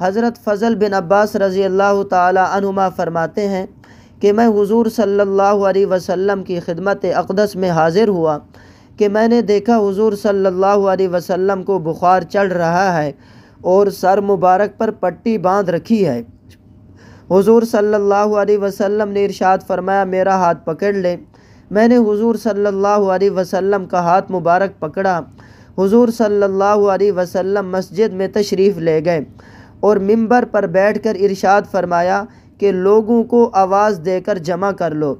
حضرت فضل بن عباس رضی اللہ تعالی عنہما فرماتے ہیں کہ میں حضور صلی اللہ علیہ وسلم کی خدمت اقدس میں حاضر ہوا کہ میں نے دیکھا حضور صلی اللہ علیہ وسلم کو بخار چڑھ رہا ہے اور سر مبارک پر پٹی باندھ رکھی ہے حضور صلی اللہ علیہ وسلم نے ارشاد فرمایا میرا ہاتھ پکڑ لے میں نے حضور صلی اللہ علیہ وسلم کا ہاتھ مبارک پکڑا حضور صلی اللہ علیہ وسلم مسجد میں تشریف لے گئے اور ممبر پر بیٹھ کر ارشاد فرمایا کہ لوگوں کو آواز دے کر جمع کر لو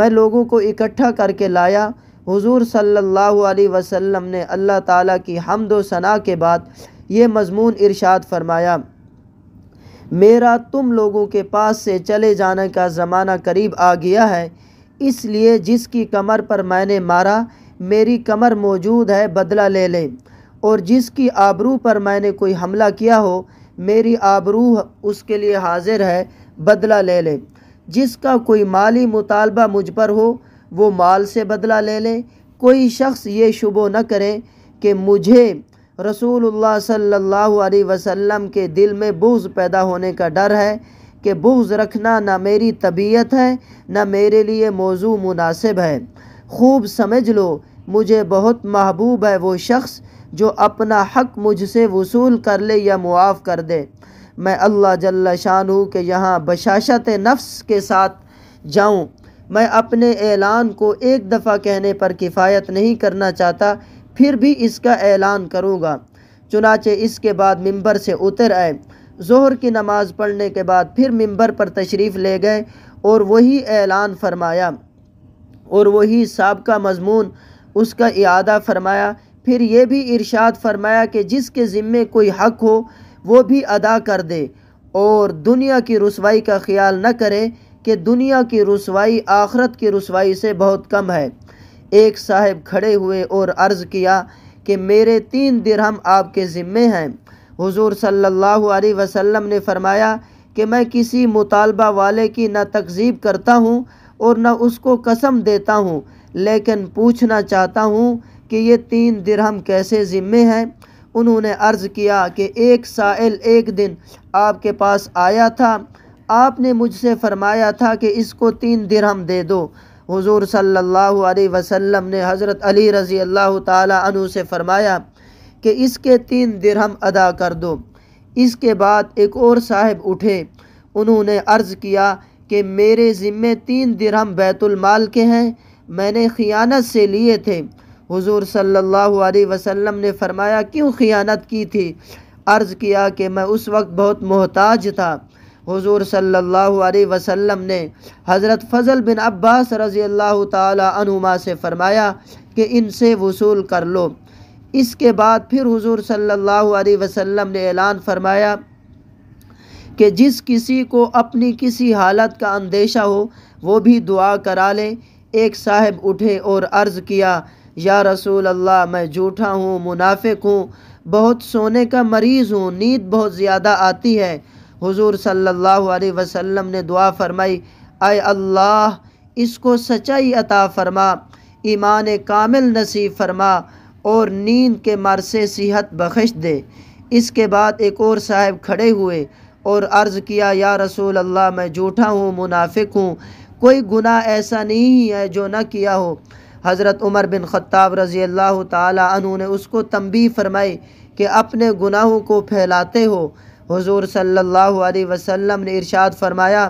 میں لوگوں کو اکٹھا کر کے لایا حضور صلی اللہ علیہ وسلم نے اللہ تعالیٰ کی حمد و ثناء کے بعد یہ مضمون ارشاد فرمایا میرا تم لوگوں کے پاس سے چلے جانے کا زمانہ قریب آ گیا ہے اس لیے جس کی کمر پر میں نے مارا میری کمر موجود ہے بدلہ لے لیں اور جس کی آبرو پر میں نے کوئی حملہ کیا ہو میری آبروح اس کے لیے حاضر ہے بدلہ لے لے جس کا کوئی مالی مطالبہ مجھ پر ہو وہ مال سے بدلہ لے لے کوئی شخص یہ شبو نہ کرے کہ مجھے رسول اللہ صلی اللہ علیہ وسلم کے دل میں بغض پیدا ہونے کا ڈر ہے کہ بغض رکھنا نہ میری طبیعت ہے نہ میرے لیے موضوع مناسب ہے خوب سمجھ لو مجھے بہت محبوب ہے وہ شخص جو اپنا حق مجھ سے وصول کر لے یا معاف کر دے میں اللہ جل شان ہوں کہ یہاں بشاشت نفس کے ساتھ جاؤں میں اپنے اعلان کو ایک دفعہ کہنے پر کفایت نہیں کرنا چاہتا پھر بھی اس کا اعلان کروں گا چنانچہ اس کے بعد ممبر سے اتر آئے ظہر کی نماز پڑھنے کے بعد پھر ممبر پر تشریف لے گئے اور وہی اعلان فرمایا اور وہی سابقہ مضمون اس کا اعادہ فرمایا پھر یہ بھی ارشاد فرمایا کہ جس کے ذمے کوئی حق ہو وہ بھی ادا کر دے اور دنیا کی رسوائی کا خیال نہ کرے کہ دنیا کی رسوائی آخرت کی رسوائی سے بہت کم ہے ایک صاحب کھڑے ہوئے اور عرض کیا کہ میرے تین درہم آپ کے ذمے ہیں حضور صلی اللہ علیہ وسلم نے فرمایا کہ میں کسی مطالبہ والے کی نہ تقزیب کرتا ہوں اور نہ اس کو قسم دیتا ہوں لیکن پوچھنا چاہتا ہوں کہ یہ تین درہم کیسے ذمے ہیں انہوں نے عرض کیا کہ ایک سائل ایک دن آپ کے پاس آیا تھا آپ نے مجھ سے فرمایا تھا کہ اس کو تین درہم دے دو حضور صلی اللہ علیہ وسلم نے حضرت علی رضی اللہ تعالیٰ عنہ سے فرمایا کہ اس کے تین درہم ادا کر دو اس کے بعد ایک اور صاحب اٹھے انہوں نے عرض کیا کہ میرے ذمے تین درہم بیت المال کے ہیں میں نے خیانت سے لیے تھے حضور صلی اللہ علیہ وسلم نے فرمایا کیوں خیانت کی تھی عرض کیا کہ میں اس وقت بہت محتاج تھا حضور صلی اللہ علیہ وسلم نے حضرت فضل بن عباس رضی اللہ تعالی عنہما سے فرمایا کہ ان سے وصول کر لو اس کے بعد پھر حضور صلی اللہ علیہ وسلم نے اعلان فرمایا کہ جس کسی کو اپنی کسی حالت کا اندیشہ ہو وہ بھی دعا کرا لے ایک صاحب اٹھے اور عرض کیا یا رسول اللہ میں جھوٹا ہوں منافق ہوں بہت سونے کا مریض ہوں نیند بہت زیادہ آتی ہے حضور صلی اللہ علیہ وسلم نے دعا فرمائی اے اللہ اس کو سچائی عطا فرما ایمان کامل نصیب فرما اور نیند کے سے صحت بخش دے اس کے بعد ایک اور صاحب کھڑے ہوئے اور عرض کیا یا رسول اللہ میں جھوٹا ہوں منافق ہوں کوئی گناہ ایسا نہیں ہے جو نہ کیا ہو حضرت عمر بن خطاب رضی اللہ تعالی عنہ نے اس کو تنبیہ فرمائی کہ اپنے گناہوں کو پھیلاتے ہو حضور صلی اللہ علیہ وسلم نے ارشاد فرمایا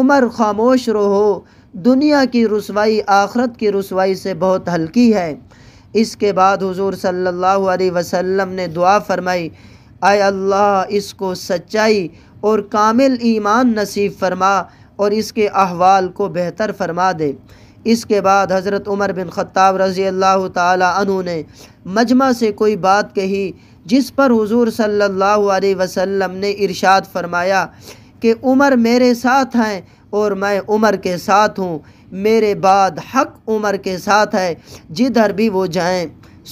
عمر خاموش رہو ہو دنیا کی رسوائی آخرت کی رسوائی سے بہت ہلکی ہے اس کے بعد حضور صلی اللہ علیہ وسلم نے دعا فرمائی اے اللہ اس کو سچائی اور کامل ایمان نصیب فرما اور اس کے احوال کو بہتر فرما دے اس کے بعد حضرت عمر بن خطاب رضی اللہ تعالی عنہ نے مجمع سے کوئی بات کہی جس پر حضور صلی اللہ علیہ وسلم نے ارشاد فرمایا کہ عمر میرے ساتھ ہیں اور میں عمر کے ساتھ ہوں میرے بعد حق عمر کے ساتھ ہے جدھر بھی وہ جائیں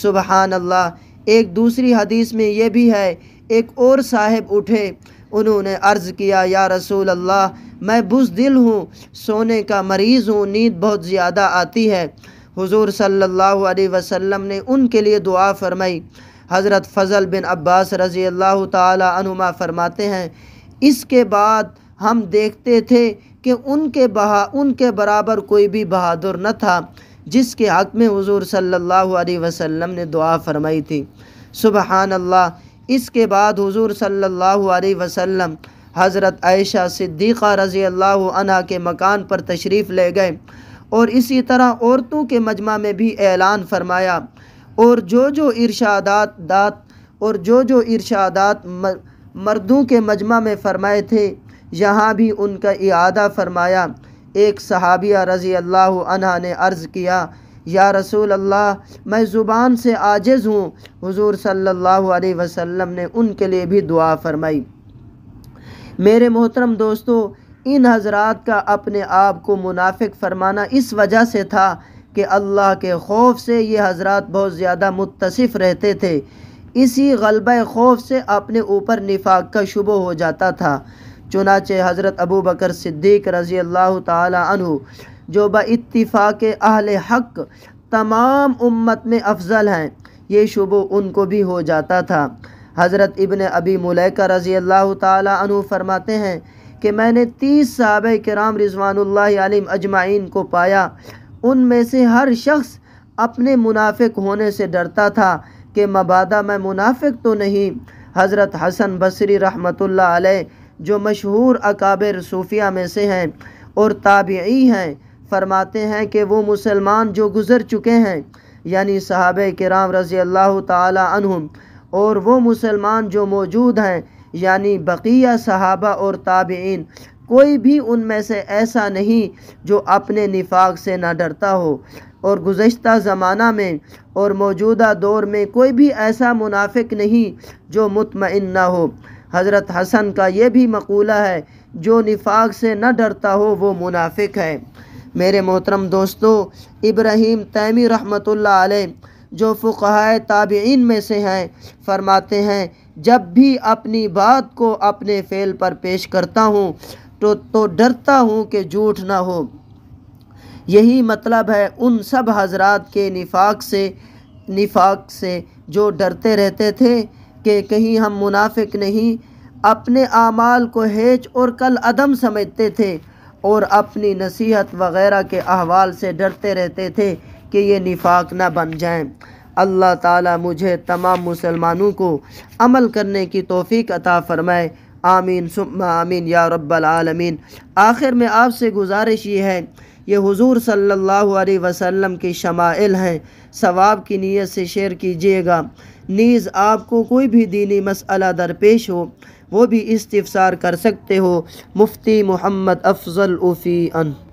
سبحان اللہ ایک دوسری حدیث میں یہ بھی ہے ایک اور صاحب اٹھے انہوں نے عرض کیا یا رسول اللہ میں بز دل ہوں سونے کا مریض ہوں نیند بہت زیادہ آتی ہے حضور صلی اللہ علیہ وسلم نے ان کے لیے دعا فرمائی حضرت فضل بن عباس رضی اللہ تعالی عنہما فرماتے ہیں اس کے بعد ہم دیکھتے تھے کہ ان کے بہا ان کے برابر کوئی بھی بہادر نہ تھا جس کے حق میں حضور صلی اللہ علیہ وسلم نے دعا فرمائی تھی سبحان اللہ اس کے بعد حضور صلی اللہ علیہ وسلم حضرت عائشہ صدیقہ رضی اللہ عنہ کے مکان پر تشریف لے گئے اور اسی طرح عورتوں کے مجمع میں بھی اعلان فرمایا اور جو جو ارشادات دات اور جو جو ارشادات مردوں کے مجمع میں فرمائے تھے یہاں بھی ان کا اعادہ فرمایا ایک صحابیہ رضی اللہ عنہ نے عرض کیا یا رسول اللہ میں زبان سے عاجز ہوں حضور صلی اللہ علیہ وسلم نے ان کے لیے بھی دعا فرمائی میرے محترم دوستو ان حضرات کا اپنے آپ کو منافق فرمانا اس وجہ سے تھا کہ اللہ کے خوف سے یہ حضرات بہت زیادہ متصف رہتے تھے اسی غلبہ خوف سے اپنے اوپر نفاق کا شبہ ہو جاتا تھا چنانچہ حضرت ابو بکر صدیق رضی اللہ تعالی عنہ جو با اتفاق اہل حق تمام امت میں افضل ہیں یہ شبو ان کو بھی ہو جاتا تھا حضرت ابن ابی ملیکہ رضی اللہ تعالی عنہ فرماتے ہیں کہ میں نے تیس صحابہ کرام رضوان اللہ علم اجمعین کو پایا ان میں سے ہر شخص اپنے منافق ہونے سے ڈرتا تھا کہ مبادہ میں منافق تو نہیں حضرت حسن بصری رحمۃ اللہ علیہ جو مشہور اکابر صوفیہ میں سے ہیں اور تابعی ہیں فرماتے ہیں کہ وہ مسلمان جو گزر چکے ہیں یعنی صحابہ کرام رضی اللہ تعالی عنہم اور وہ مسلمان جو موجود ہیں یعنی بقیہ صحابہ اور تابعین کوئی بھی ان میں سے ایسا نہیں جو اپنے نفاق سے نہ ڈرتا ہو اور گزشتہ زمانہ میں اور موجودہ دور میں کوئی بھی ایسا منافق نہیں جو مطمئن نہ ہو حضرت حسن کا یہ بھی مقولہ ہے جو نفاق سے نہ ڈرتا ہو وہ منافق ہے میرے محترم دوستو ابراہیم تیمی رحمۃ اللہ علیہ جو فقہائے تابعین میں سے ہیں فرماتے ہیں جب بھی اپنی بات کو اپنے فعل پر پیش کرتا ہوں تو تو ڈرتا ہوں کہ جھوٹ نہ ہو یہی مطلب ہے ان سب حضرات کے نفاق سے نفاق سے جو ڈرتے رہتے تھے کہ کہیں ہم منافق نہیں اپنے اعمال کو ہیچ اور کل عدم سمجھتے تھے اور اپنی نصیحت وغیرہ کے احوال سے ڈرتے رہتے تھے کہ یہ نفاق نہ بن جائیں اللہ تعالیٰ مجھے تمام مسلمانوں کو عمل کرنے کی توفیق عطا فرمائے آمین سم آمین یا رب العالمین آخر میں آپ سے گزارش یہ ہے یہ حضور صلی اللہ علیہ وسلم کی شمائل ہیں ثواب کی نیت سے شیئر کیجیے گا نیز آپ کو کوئی بھی دینی مسئلہ درپیش ہو وہ بھی استفسار کر سکتے ہو مفتی محمد افضل اوفی